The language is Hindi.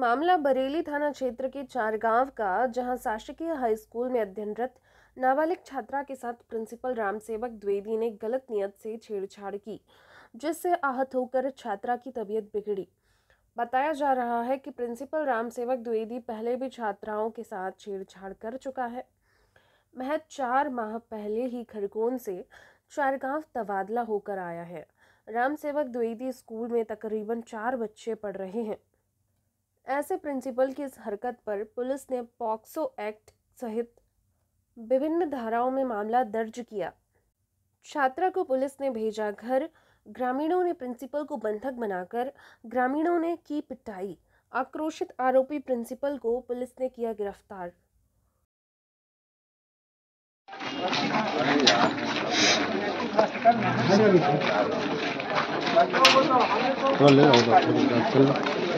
मामला बरेली थाना क्षेत्र के चारगांव का जहां शासकीय हाई स्कूल में अध्ययनरत नाबालिग छात्रा के साथ प्रिंसिपल रामसेवक द्विवेदी ने गलत नियत से छेड़छाड़ की जिससे आहत होकर छात्रा की तबीयत बिगड़ी बताया जा रहा है कि प्रिंसिपल रामसेवक द्विवेदी पहले भी छात्राओं के साथ छेड़छाड़ कर चुका है महज चार माह पहले ही खरगोन से चारगांव तबादला होकर आया है रामसेवक द्विवेदी स्कूल में तकरीबन चार बच्चे पढ़ रहे हैं ऐसे प्रिंसिपल की इस हरकत पर पुलिस ने पॉक्सो एक्ट सहित विभिन्न धाराओं में मामला दर्ज किया छात्रा को पुलिस ने भेजा घर ग्रामीणों ने प्रिंसिपल को बंधक बनाकर ग्रामीणों ने की पिटाई आक्रोशित आरोपी प्रिंसिपल को पुलिस ने किया गिरफ्तार तो